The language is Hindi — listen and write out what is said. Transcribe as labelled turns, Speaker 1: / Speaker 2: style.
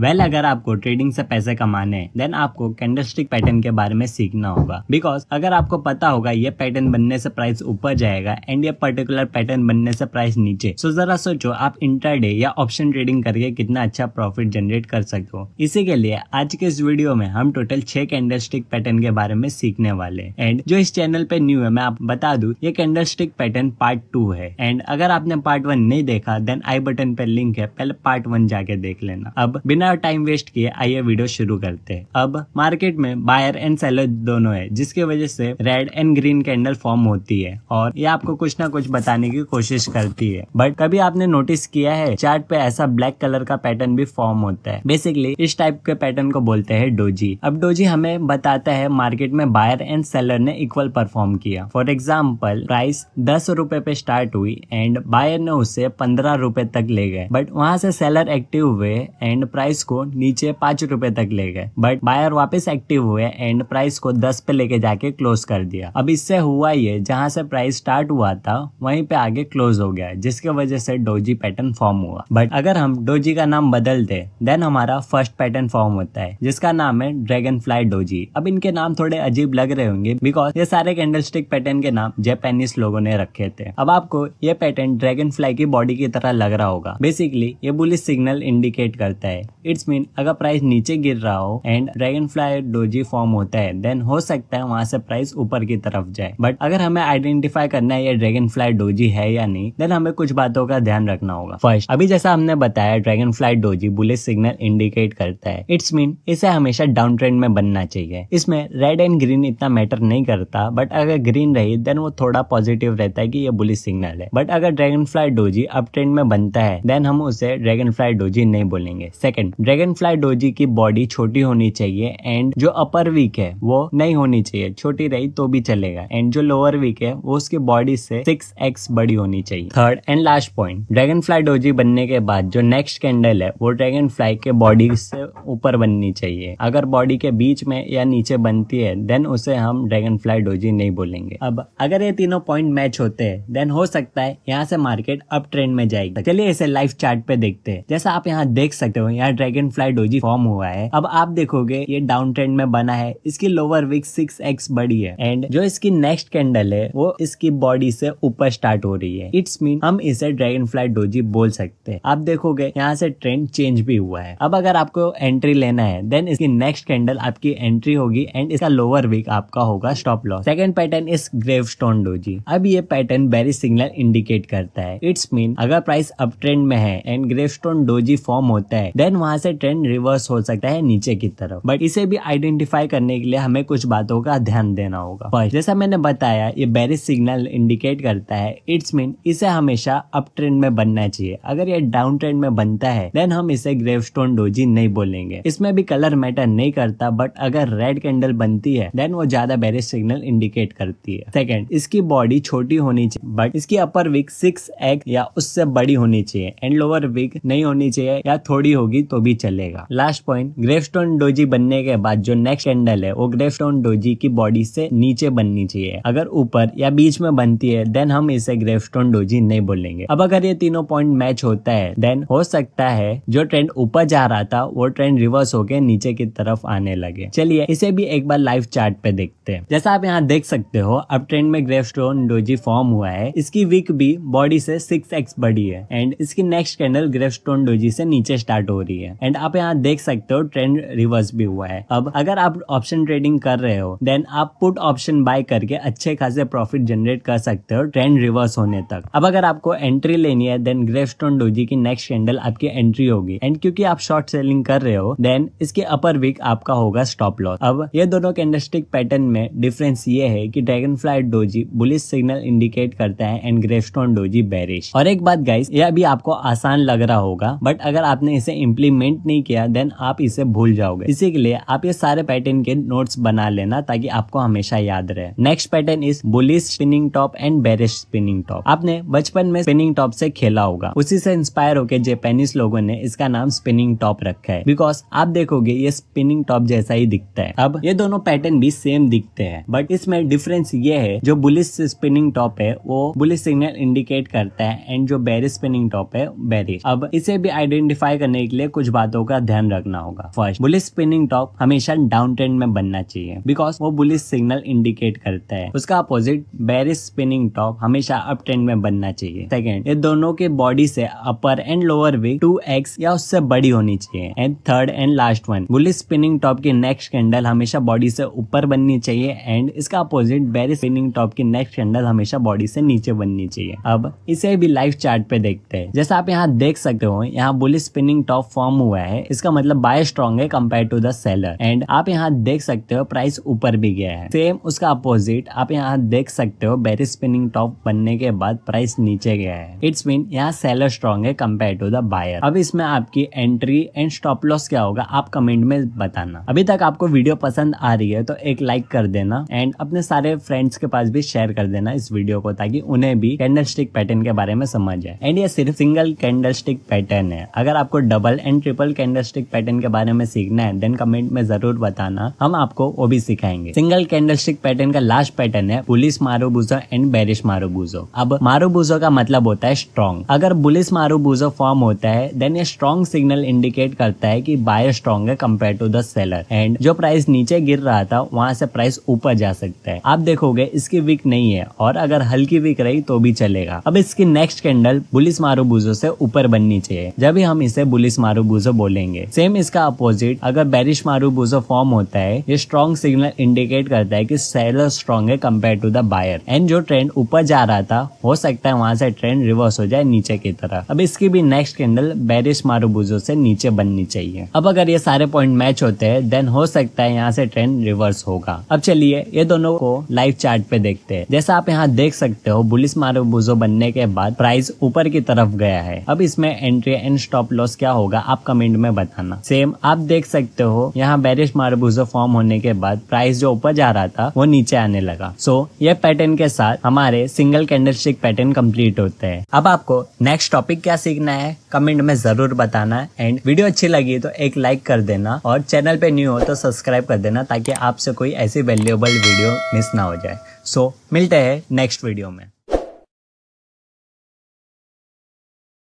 Speaker 1: वेल well, अगर आपको ट्रेडिंग से पैसे कमाने हैं देन आपको कैंडलस्टिक पैटर्न के बारे में सीखना होगा बिकॉज अगर आपको पता होगा ये पैटर्न बनने से प्राइस ऊपर जाएगा एंड ये पर्टिकुलर पैटर्न बनने से प्राइस नीचे सो जरा सोचो आप इंटरडे या ऑप्शन ट्रेडिंग करके कितना अच्छा प्रॉफिट जनरेट कर सकते हो इसी के लिए आज के इस वीडियो में हम टोटल छह कैंडलस्टिक पैटर्न के बारे में सीखने वाले एंड जो इस चैनल पे न्यू है मैं आप बता दू ये कैंडलस्टिक पैटर्न पार्ट टू है एंड अगर आपने पार्ट वन नहीं देखा देन आई बटन पे लिंक है पहले पार्ट वन जाके देख लेना अब बिना बिना टाइम वेस्ट किए आइए वीडियो शुरू करते हैं अब मार्केट में बायर एंड सेलर दोनों है जिसकी वजह से red and green candle form होती है और ये आपको कुछ ना कुछ बताने की कोशिश करती है बट कभी आपने नोटिस किया है चार्ट पे ऐसा ब्लैक कलर का पैटर्न भी फॉर्म होता है बेसिकली इस टाइप के पैटर्न को बोलते हैं डोजी अब डोजी हमें बताता है मार्केट में बायर एंड सेलर ने इक्वल परफॉर्म किया फॉर एग्जाम्पल प्राइस दस रूपए पे स्टार्ट हुई एंड बायर ने उसे पंद्रह रूपए तक ले गए बट वहाँ से सेलर एक्टिव हुए एंड प्राइस प्राइस को नीचे पाँच रुपए तक ले गए बट बायर वापस एक्टिव हुए एंड प्राइस को दस पे लेके जाके क्लोज कर दिया अब इससे हुआ ये जहाँ से प्राइस स्टार्ट हुआ था वहीं पे आगे क्लोज हो गया जिसके वजह से डोजी पैटर्न फॉर्म हुआ बट अगर हम डोजी का नाम बदलते देन हमारा फर्स्ट पैटर्न फॉर्म होता है जिसका नाम है ड्रैगन फ्लाई डोजी अब इनके नाम थोड़े अजीब लग रहे होंगे बिकॉज ये सारे कैंडल स्टिक पैटर्न के नाम जेपेनिस लोगों ने रखे थे अब आपको ये पैटर्न ड्रैगन फ्लाई की बॉडी की तरह लग रहा होगा बेसिकली ये बुलिस सिग्नल इंडिकेट करता है इट्स मीन अगर प्राइस नीचे गिर रहा हो and dragonfly doji form होता है देन हो सकता है वहां से प्राइस ऊपर की तरफ जाए बट अगर हमें आइडेंटिफाई करना है ये ड्रैगन फ्लाई डोजी है या नहीं देन हमें कुछ बातों का ध्यान रखना होगा फर्स्ट अभी जैसा हमने बताया dragonfly doji bullish signal indicate करता है इट्स मीन इसे हमेशा डाउन ट्रेंड में बनना चाहिए इसमें रेड एंड ग्रीन इतना मैटर नहीं करता बट अगर ग्रीन रही देन वो थोड़ा पॉजिटिव रहता है कि ये बुलिस सिग्नल है बट अगर dragonfly doji up trend में बनता है देन हम उसे ड्रैगन फ्लाई डोजी नहीं बोलेंगे सेकंड ड्रैगन फ्लाई डोजी की बॉडी छोटी होनी चाहिए एंड जो अपर वीक है वो नहीं होनी चाहिए छोटी रही तो भी चलेगा एंड जो लोअर वीक है वो उसकी बॉडी से सिक्स एक्स बड़ी होनी चाहिए third and last point dragonfly doji बनने के बाद जो नेक्स्ट कैंडल है वो ड्रैगन फ्लाई के बॉडी से ऊपर बननी चाहिए अगर बॉडी के बीच में या नीचे बनती है देन उसे हम ड्रैगन फ्लाई डोजी नहीं बोलेंगे अब अगर ये तीनों पॉइंट मैच होते हैं देन हो सकता है यहाँ से मार्केट अब ट्रेंड में जाएगी चलिए इसे लाइफ चार्ट पे देखते हैं जैसा आप यहाँ देख सकते हो यहाँ ड्रैगन फ्लाई डोजी फॉर्म हुआ है अब आप देखोगे ये डाउन ट्रेंड में बना है इसकी लोअर विक सिक्स एक्स बड़ी है एंड जो इसकी नेक्स्ट कैंडल है वो इसकी बॉडी से ऊपर स्टार्ट हो रही है इट्स मीन हम इसे ड्रैगन फ्लाई डोजी बोल सकते हैं आप देखोगे यहाँ से ट्रेंड चेंज भी हुआ है अब अगर आपको एंट्री लेना है देन इसकी नेक्स्ट कैंडल आपकी एंट्री होगी एंड इसका लोअर विक आपका होगा stop loss second pattern is gravestone doji अब ये पैटर्न बेरी सिग्नल इंडिकेट करता है इट्स मीन अगर प्राइस अप ट्रेंड में है and gravestone doji form होता है देन वहाँ वहां से ट्रेंड रिवर्स हो सकता है नीचे की तरफ बट इसे भी आइडेंटिफाई करने के लिए हमें कुछ बातों का ध्यान देना होगा फर्स्ट जैसा मैंने बताया ये बैरिज सिग्नल इंडिकेट करता है इट्स मीन इसे हमेशा अप ट्रेंड में बनना चाहिए अगर ये डाउन ट्रेंड में बनता है देन हम इसे ग्रेव स्टोन डोजी नहीं बोलेंगे इसमें भी कलर मैटर नहीं करता बट अगर रेड कैंडल बनती है देन वो ज्यादा बैरिज सिग्नल इंडिकेट करती है सेकेंड इसकी बॉडी छोटी होनी चाहिए बट इसकी अपर विक सिक्स एक्स या उससे बड़ी होनी चाहिए एंड लोअर विक नहीं होनी चाहिए या थोड़ी होगी तो तो भी चलेगा लास्ट पॉइंट ग्रेवस्टोन डोजी बनने के बाद जो नेक्स्ट कैंडल है वो ग्रेवस्टोन डोजी की बॉडी से नीचे बननी चाहिए अगर ऊपर या बीच में बनती है देन हम इसे ग्रेवस्टोन डोजी नहीं बोलेंगे अब अगर ये तीनों पॉइंट मैच होता है देन हो सकता है जो ट्रेंड ऊपर जा रहा था वो ट्रेंड रिवर्स होके नीचे की तरफ आने लगे चलिए इसे भी एक बार लाइव चार्ट पे देखते हैं जैसा आप यहाँ देख सकते हो अब ट्रेंड में ग्रेवस्टोन डोजी फॉर्म हुआ है इसकी वीक भी बॉडी से सिक्स एक्स बड़ी है एंड इसकी नेक्स्ट कैंडल ग्रेवस्टोन डोजी से नीचे स्टार्ट हो रही है है एंड आप यहाँ देख सकते हो ट्रेंड रिवर्स भी हुआ है अब अगर आप ऑप्शन ट्रेडिंग कर रहे हो देन आप पुट ऑप्शन बाय करके अच्छे खासे प्रॉफिट जनरेट कर सकते हो ट्रेंड रिवर्स होने तक अब अगर आपको एंट्री लेनी है देन स्टोन डोजी की नेक्स्ट कैंडल आपकी एंट्री होगी एंड क्योंकि आप शॉर्ट सेलिंग कर रहे हो देन इसके अपर वीक आपका होगा स्टॉप लॉस अब ये दोनों कैंडलस्टिक पैटर्न में डिफरेंस ये है कि dragonfly doji bullish signal indicate करता है एंड ग्रेवस्टोन डोजी बेरिश और एक बात गाइस ये अभी आपको आसान लग रहा होगा बट अगर आपने इसे इम्प्लीमेंट मेंट नहीं किया देन आप इसे भूल जाओगे इसी के लिए आप ये सारे पैटर्न के नोट्स बना लेना ताकि आपको हमेशा याद रहे next pattern is bullish spinning top and bearish spinning top आपने बचपन में स्पिनिंग टॉप से खेला होगा उसी से इंस्पायर होकर जेपेनिस लोगों ने इसका नाम स्पिनिंग टॉप रखा है बिकॉज आप देखोगे ये स्पिनिंग टॉप जैसा ही दिखता है अब ये दोनों पैटर्न भी सेम दिखते हैं बट इसमें डिफरेंस ये है जो बुलिस स्पिनिंग टॉप है वो बुलिस सिग्नल इंडिकेट करता है एंड जो बेरिस स्पिनिंग टॉप है बेरिस अब इसे भी आइडेंटिफाई करने के लिए कुछ कुछ बातों का ध्यान रखना होगा फर्स्ट बुलिस स्पिनिंग टॉप हमेशा डाउन ट्रेंड में बनना चाहिए बिकॉज वो बुलिस सिग्नल इंडिकेट करता है उसका अपोजिट बैरिस स्पिनिंग टॉप हमेशा अप ट्रेंड में बनना चाहिए सेकेंड ये दोनों के बॉडी से अपर एंड लोअर वे टू एक्स या उससे बड़ी होनी चाहिए and third and last one bullish spinning top की नेक्स्ट कैंडल हमेशा बॉडी से ऊपर बननी चाहिए एंड इसका अपोजिट बैरिस स्पिनिंग टॉप की नेक्स्ट कैंडल हमेशा बॉडी से नीचे बननी चाहिए अब इसे भी लाइफ चार्ट पे देखते हैं जैसा आप यहाँ देख सकते हो यहाँ बुलिस स्पिनिंग टॉप फॉर्म हुआ है इसका मतलब बाय स्ट्रॉन्ग है compare to the seller and आप यहाँ देख सकते हो प्राइस ऊपर भी गया है सेम उसका अपोजिट आप यहाँ देख सकते हो बेरी स्पिनिंग टॉप बनने के बाद प्राइस नीचे गया है इट्स मीन यहाँ सेलर स्ट्रॉन्ग है कम्पेयर टू द बायर अब इसमें आपकी एंट्री एंड स्टॉप लॉस क्या होगा आप कमेंट में बताना अभी तक आपको वीडियो पसंद आ रही है तो एक लाइक कर देना एंड अपने सारे फ्रेंड्स के पास भी शेयर कर देना इस वीडियो को ताकि उन्हें भी कैंडल पैटर्न के बारे में समझ आए एंड ये सिर्फ सिंगल कैंडल पैटर्न है अगर आपको double and triple candlestick pattern के बारे में सीखना है देन कमेंट में जरूर बताना हम आपको वो भी सिखाएंगे सिंगल कैंडलस्टिक पैटर्न का लास्ट पैटर्न है bullish marubozu and bearish marubozu अब मारोबूजो का मतलब होता है स्ट्रॉन्ग अगर बुलिस मारोबूजो फॉर्म होता है देन ये स्ट्रॉन्ग सिग्नल इंडिकेट करता है की बायर स्ट्रॉन्ग है compare to the seller and जो प्राइस नीचे गिर रहा था वहां से प्राइस ऊपर जा सकता है आप देखोगे इसकी वीक नहीं है और अगर हल्की वीक रही तो भी चलेगा अब इसकी नेक्स्ट कैंडल बुलिस मारोबूजो से ऊपर बननी चाहिए जब हम इसे बुलिस मारो मारूबूजा बोलेंगे सेम इसका अपोजिट अगर बैरिश मारूबूजा फॉर्म होता है ये स्ट्रॉन्ग सिग्नल इंडिकेट करता है कि सेलर स्ट्रॉन्ग है compare to the buyer and जो ट्रेंड ऊपर जा रहा था हो सकता है वहां से ट्रेंड रिवर्स हो जाए नीचे की तरफ अब इसकी भी नेक्स्ट कैंडल बैरिश मारूबूजो से नीचे बननी चाहिए अब अगर ये सारे पॉइंट मैच होते हैं देन हो सकता है यहाँ से ट्रेंड रिवर्स होगा अब चलिए ये दोनों को लाइव चार्ट पे देखते हैं जैसा आप यहाँ देख सकते हो बुलिस मारूबूजो बनने के बाद प्राइस ऊपर की तरफ गया है अब इसमें एंट्री एंड स्टॉप लॉस क्या होगा आप आप कमेंट में बताना सेम आप देख सकते हो यहाँ बैरिश मारबूजो फॉर्म होने के बाद प्राइस जो ऊपर जा रहा था वो नीचे आने लगा सो so, ये पैटर्न के साथ हमारे single candlestick pattern complete होते हैं अब आपको नेक्स्ट टॉपिक क्या सीखना है कमेंट में जरूर बताना एंड वीडियो अच्छी लगी तो एक लाइक कर देना और चैनल पे न्यू हो तो सब्सक्राइब कर देना ताकि आपसे कोई ऐसी वैल्यूएबल वीडियो मिस ना हो जाए सो so, मिलते हैं नेक्स्ट वीडियो में